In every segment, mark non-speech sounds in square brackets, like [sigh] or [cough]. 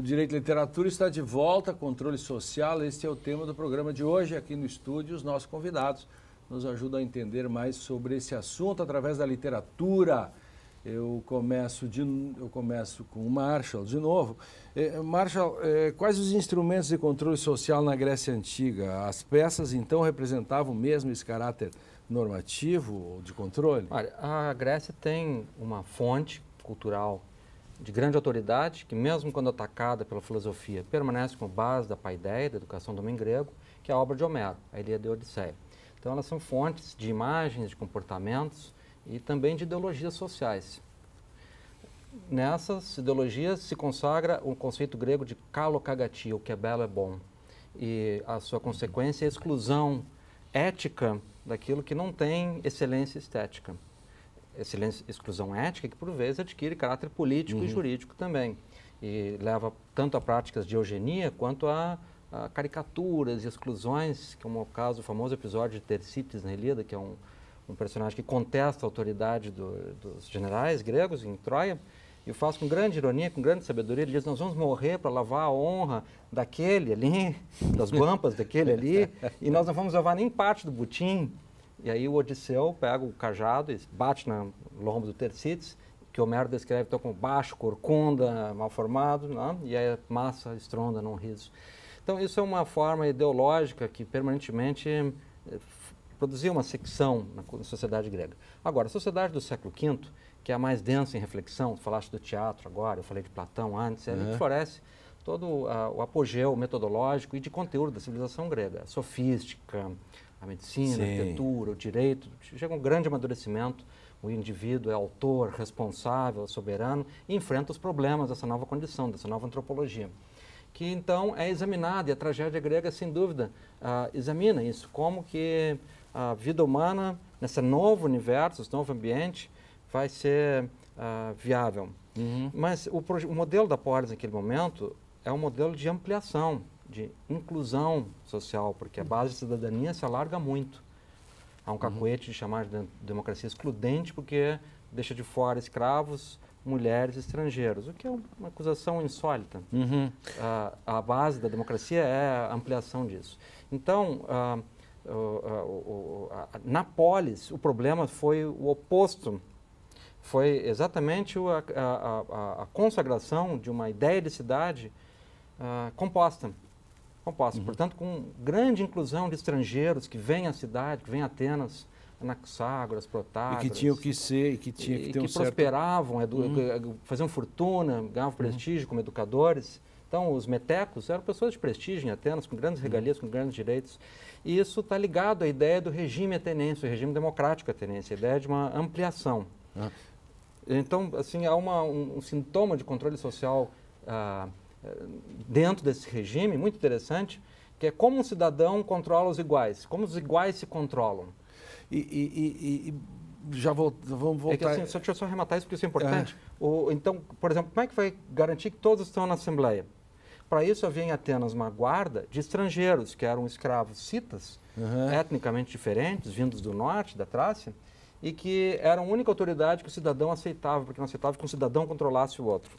O Direito à Literatura está de volta, controle social. Este é o tema do programa de hoje. Aqui no estúdio, os nossos convidados nos ajudam a entender mais sobre esse assunto através da literatura. Eu começo, de, eu começo com o Marshall de novo. Eh, Marshall, eh, quais os instrumentos de controle social na Grécia Antiga? As peças, então, representavam mesmo esse caráter normativo ou de controle? Olha, a Grécia tem uma fonte cultural de grande autoridade, que mesmo quando atacada pela filosofia, permanece como base da paideia, da educação do homem grego, que é a obra de Homero, a Ilíada e a Odisseia. Então elas são fontes de imagens, de comportamentos e também de ideologias sociais. Nessas ideologias se consagra o um conceito grego de kalokagati, o que é belo é bom. E a sua consequência é a exclusão ética daquilo que não tem excelência estética silêncio, exclusão ética que, por vezes, adquire caráter político uhum. e jurídico também. E leva tanto a práticas de eugenia quanto a, a caricaturas e exclusões, como é o caso, o famoso episódio de Tersites na Elida, que é um, um personagem que contesta a autoridade do, dos generais gregos em Troia, e faz com grande ironia, com grande sabedoria, ele diz, nós vamos morrer para lavar a honra daquele ali, das guampas daquele ali, [laughs] e nós não vamos levar nem parte do butim. E aí o Odisseu pega o cajado e bate no lombo do Tercites, que Homero descreve então, como baixo, corcunda, mal formado, né? e aí massa estronda num riso. Então isso é uma forma ideológica que permanentemente eh, produzia uma secção na, sociedade grega. Agora, a sociedade do século V, que é a mais densa em reflexão, falaste do teatro agora, eu falei de Platão antes, é uhum. ali que floresce todo uh, o apogeu metodológico e de conteúdo da civilização grega, sofística, a medicina, Sim. a arquitetura, o direito, chega um grande amadurecimento, o indivíduo é autor, responsável, soberano e enfrenta os problemas dessa nova condição, dessa nova antropologia. Que então é examinada, e a tragédia grega, sem dúvida, uh, examina isso, como que a vida humana, nesse novo universo, esse novo ambiente, vai ser uh, viável. Uhum. Mas o, o modelo da Polis naquele momento é um modelo de ampliação de inclusão social, porque a base de cidadania se alarga muito. Há um uhum. cacuete uhum. de chamar de democracia excludente, porque deixa de fora escravos, mulheres estrangeiros, o que é uma acusação insólita. Uhum. Ah, a base da democracia é a ampliação disso. Então, ah, ah, na polis, o problema foi o oposto. Foi exatamente a, a, a consagração de uma ideia de cidade composta compasso. Uhum. Portanto, com grande inclusão de estrangeiros que vêm à cidade, que vêm a Atenas, Anaxágoras, Protágoras. E que tinham que ser, e que tinha que e, que prosperavam, certo... uhum. faziam fortuna, ganhavam uhum. prestígio uhum. como educadores. Então, os metecos eram pessoas de prestígio em Atenas, com grandes uhum. regalias, com grandes direitos. E isso está ligado à ideia do regime ateniense, o regime democrático ateniense, a ideia de uma ampliação. Ah. Então, assim, há uma, um, um, sintoma de controle social ah, dentro desse regime muito interessante, que é como um cidadão controla os iguais, como os iguais se controlam. E, e, e, e já vou, vamos voltar... É que, assim, só, deixa eu só rematar isso, porque isso é importante. É. O, então, por exemplo, como é que vai garantir que todos estão na Assembleia? Para isso havia em Atenas uma guarda de estrangeiros, que eram escravos citas, uhum. etnicamente diferentes, vindos do norte, da Trácia, e que era a única autoridade que o cidadão aceitava, porque não aceitava que um cidadão controlasse o outro.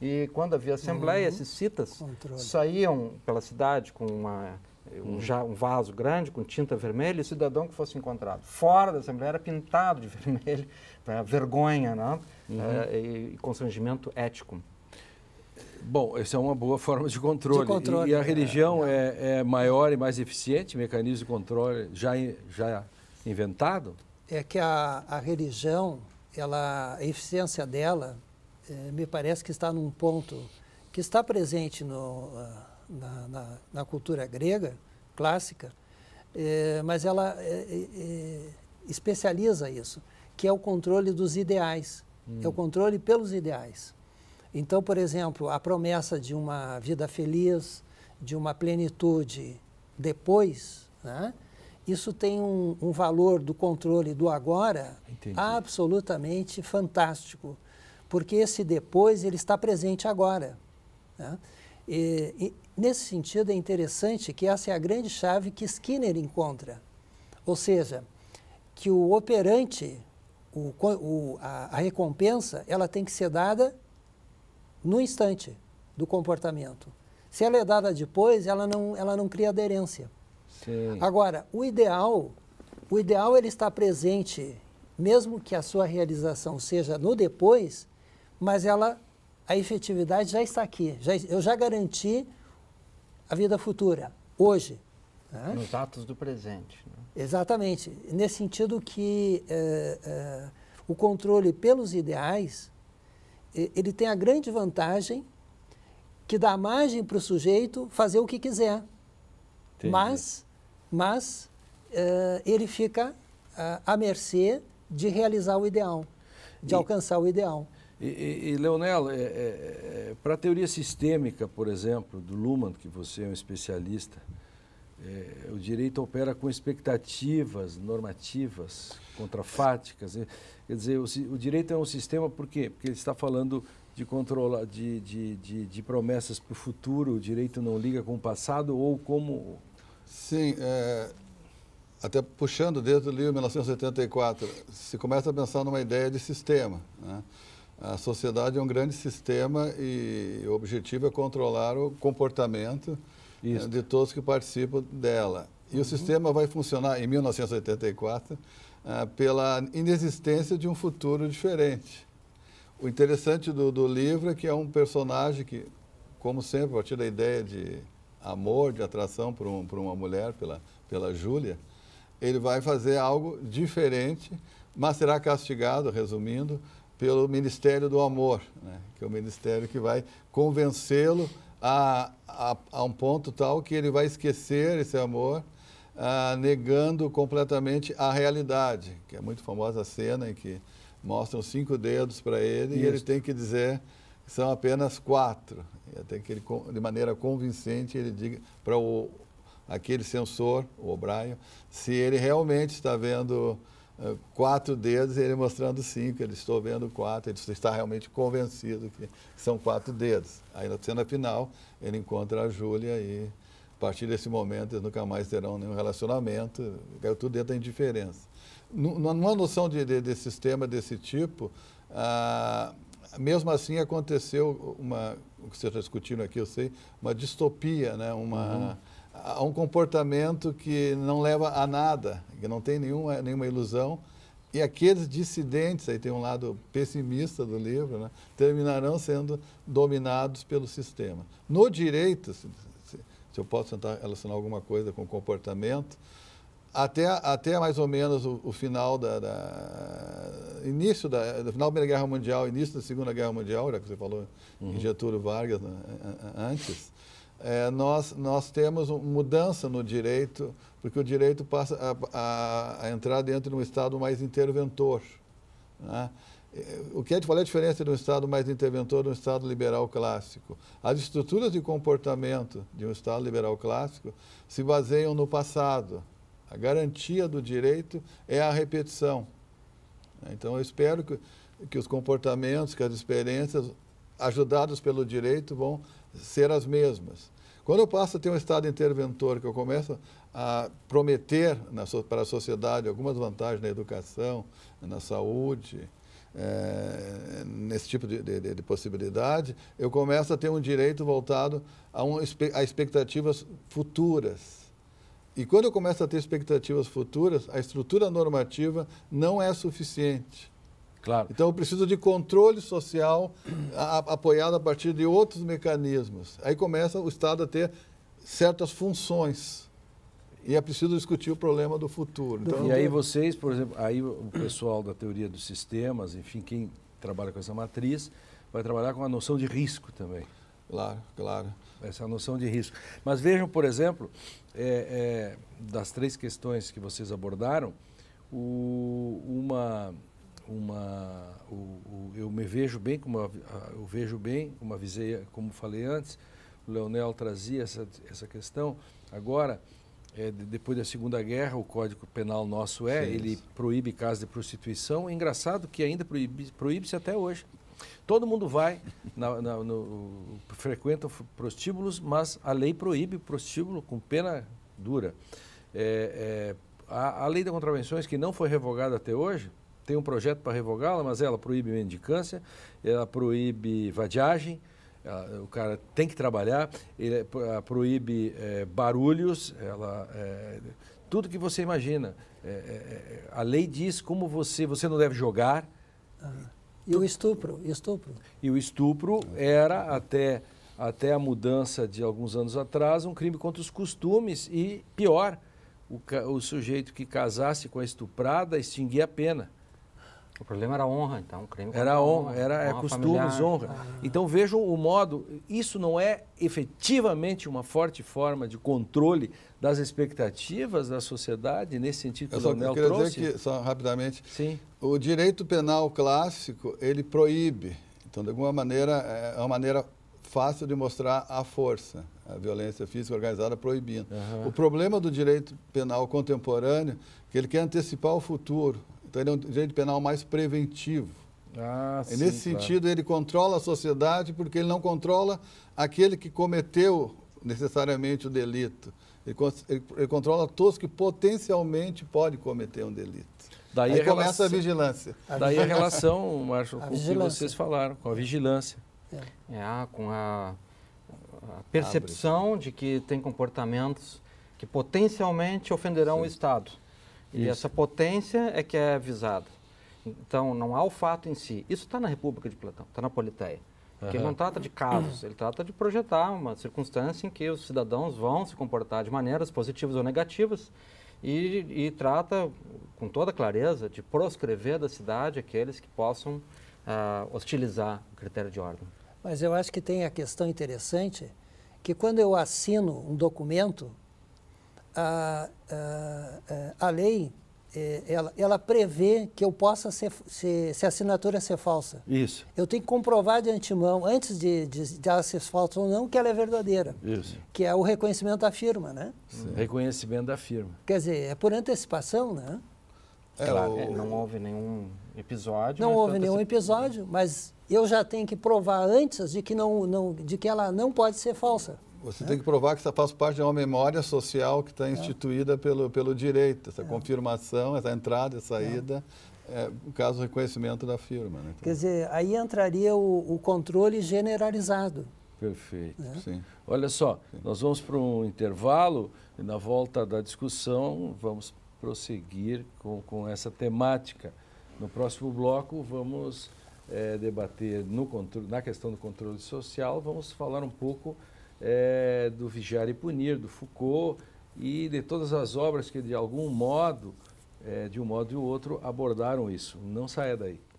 E quando havia assembleia, uhum. esses citas Controle. saíam pela cidade com uma, um, uhum. já, um vaso grande com tinta vermelha e o cidadão que fosse encontrado fora da Assembleia era pintado de [laughs] vermelho, para né, vergonha não né, Uhum. É, e, e, constrangimento ético. Bom, essa é uma boa forma de controle. De controle e, e, a é. religião é, é, é, maior e mais eficiente, mecanismo de controle já, já inventado? É que a, a religião, ela, a eficiência dela é, me parece que está num ponto que está presente no, ah, na, na, na, cultura grega clássica, é, mas ela é, especializa isso, que é o controle dos ideais, hum. é o hum. controle pelos ideais. Então, por exemplo, a promessa de uma vida feliz, de uma plenitude depois, né? isso tem um, um, valor do controle do agora Entendi. absolutamente fantástico porque esse depois ele está presente agora. Né? E, e, nesse sentido, é interessante que essa é a grande chave que Skinner encontra. Ou seja, que o operante, o, o, a, a recompensa, ela tem que ser dada no instante do comportamento. Se ela é dada depois, ela não, ela não cria aderência. Sim. Agora, o ideal, o ideal ele está presente, mesmo que a sua realização seja no depois, mas ela, a efetividade já está aqui. Já, eu já garanti a vida futura, hoje. Né? Nos atos do presente. Né? Exatamente. Nesse sentido que é, é, o controle pelos ideais, ele tem a grande vantagem que dá margem para o sujeito fazer o que quiser. Entendi. Mas, mas é, ele fica à mercê de realizar o ideal, de e... alcançar o ideal. E, e, e Leonel, é, é, é para a teoria sistêmica, por exemplo, do Luhmann, que você é um especialista, é, o direito opera com expectativas normativas, contrafáticas. Né? Quer dizer, o, o, direito é um sistema, por quê? Porque ele está falando de, controla, de, de, de, de promessas para o futuro, o direito não liga com o passado ou como. Sim, é, até puxando desde o livro 1974, se começa a pensar numa ideia de sistema. Né? A sociedade é um grande sistema e o objetivo é controlar o comportamento eh, Isso. de todos que participam dela. E uhum. o sistema vai funcionar em 1984 ah, pela inexistência de um futuro diferente. O interessante do, do livro é que é um personagem que, como sempre, a partir da ideia de amor, de atração por, um, por uma mulher, pela, pela Júlia, ele vai fazer algo diferente, mas será castigado, resumindo, pelo Ministério do Amor, né? que é o ministério que vai convencê-lo a, a, a, um ponto tal que ele vai esquecer esse amor, ah, negando completamente a realidade, que é muito famosa a cena em que mostram cinco dedos para ele Isso. e ele tem que dizer que são apenas quatro, e até que ele, de maneira convincente, ele diga para o aquele sensor, o O'Brien, se ele realmente está vendo quatro dedos e ele mostrando cinco. Ele estou vendo quatro, ele está realmente convencido que são quatro dedos. Aí na cena final, ele encontra a Júlia e a partir desse momento eles nunca mais terão nenhum relacionamento. Caiu é tudo dentro da indiferença. Numa noção de, de, de sistema desse tipo, ah, mesmo assim aconteceu uma, o que você está discutindo aqui, eu sei, uma distopia, né? uma... Uhum a um comportamento que não leva a nada, que não tem nenhuma, nenhuma ilusão. E aqueles dissidentes, aí tem um lado pessimista do livro, né, terminarão sendo dominados pelo sistema. No direito, se, se, se eu posso tentar relacionar alguma coisa com comportamento, até, até mais ou menos o, o final da, da, início da, final da Primeira Guerra Mundial, início da Segunda Guerra Mundial, já que você falou uhum. em Getúlio Vargas né, antes, é, nós, nós temos mudança no direito, porque o direito passa a, a, a entrar dentro de um Estado mais interventor. Né? É, o que é, qual é a diferença de um Estado mais interventor de um Estado liberal clássico? As estruturas de comportamento de um Estado liberal clássico se baseiam no passado. A garantia do direito é a repetição. Então, eu espero que, que os comportamentos, que as experiências, ajudados pelo direito, vão ser as mesmas. Quando eu passo a ter um Estado interventor, que eu começo a prometer na, para a sociedade algumas vantagens na educação, na saúde, é, nesse tipo de, de, de, possibilidade, eu começo a ter um direito voltado a, um, a expectativas futuras. E quando eu começo a ter expectativas futuras, a estrutura normativa não é suficiente. Claro. Então eu preciso de controle social a, apoiado a partir de outros mecanismos. Aí começa o Estado a ter certas funções. E é preciso discutir o problema do futuro. Então, e aí vocês, por exemplo, aí o pessoal da teoria dos sistemas, enfim, quem trabalha com essa matriz, vai trabalhar com a noção de risco também. Claro, claro. Essa noção de risco. Mas vejam, por exemplo, é, é, das três questões que vocês abordaram, o, uma uma o, o, eu me vejo bem como eu vejo bem como avisei como falei antes o Leonel trazia essa, essa questão agora é, depois da Segunda Guerra o Código Penal nosso é Sim. ele proíbe casos de prostituição é engraçado que ainda proíbe proíbe se até hoje todo mundo vai na, na, no, frequenta prostíbulos mas a lei proíbe prostíbulo com pena dura é, é, a, a lei de contravenções que não foi revogada até hoje tem um projeto para revogá-la, mas ela proíbe mendicância, ela proíbe vadiagem, ela, o cara tem que trabalhar, ele, ela é, proíbe é, barulhos, ela, é, tudo que você imagina. É, é, é, a lei diz como você, você não deve jogar. Ah, e o estupro, estupro. E o estupro era até até a mudança de alguns anos atrás, um crime contra os costumes e pior, o, o, sujeito que casasse com a estuprada extinguia a pena. O problema era honra, então. Crime era a honra, era honra é, costumes, familiar. honra. Ah. Então vejam o modo. Isso não é efetivamente uma forte forma de controle das expectativas da sociedade nesse sentido que eu só, o Leonel queria trouxe. Dizer que, só rapidamente. Sim. O direito penal clássico ele proíbe. Então, de alguma maneira, é, é uma maneira fácil de mostrar a força, a violência física organizada proibindo. Uhum. O problema do direito penal contemporâneo é que ele quer antecipar o futuro. Então, ele é um direito penal mais preventivo. Ah, e é sim, nesse claro. sentido, ele controla a sociedade porque ele não controla aquele que cometeu necessariamente o delito. Ele, ele, ele controla todos que potencialmente pode cometer um delito. Daí Aí a começa relação, a vigilância. Daí a relação, [laughs] Márcio, com o que vocês falaram, com a vigilância. É. É, ah, com a, a percepção Abre. de que tem comportamentos que potencialmente ofenderão Sim. o Estado. Isso. E essa potência é que é visada. Então, não há o fato em si. Isso está na República de Platão, está na Politeia. Porque ele não trata de casos, ele trata de projetar uma circunstância em que os cidadãos vão se comportar de maneiras positivas ou negativas e, e trata com toda clareza de proscrever da cidade aqueles que possam uh, hostilizar o critério de ordem. Mas eu acho que tem a questão interessante que quando eu assino um documento, a, a, a lei é, ela, ela, prevê que eu possa ser, se, se, a assinatura ser falsa. Isso. Eu tenho que comprovar de antemão, antes de, de, de ela ser falsa ou não, que ela é verdadeira. Isso. Que é o reconhecimento da firma, né? Sim. Reconhecimento da firma. Quer dizer, é por antecipação, né? É, claro, o... É, não houve nenhum episódio. Não houve nenhum episódio, mas eu já tenho que provar antes de que, não, não, de que ela não pode ser falsa. Você tem que provar que isso faz parte de uma memória social que está é. instituída é. pelo, pelo direito, essa é. confirmação, essa entrada e saída, é. é, caso do reconhecimento da firma. Né? Então, Quer dizer, aí entraria o, o controle generalizado. Perfeito. Né? Sim. Olha só, Sim. nós vamos para um intervalo e na volta da discussão vamos prosseguir com, com essa temática. No próximo bloco vamos eh, debater no, na questão do controle social, vamos falar um pouco é, do Vigiar e Punir, do Foucault, e de todas as obras que, de algum modo, é, de um modo e outro, abordaram isso. Não saia daí.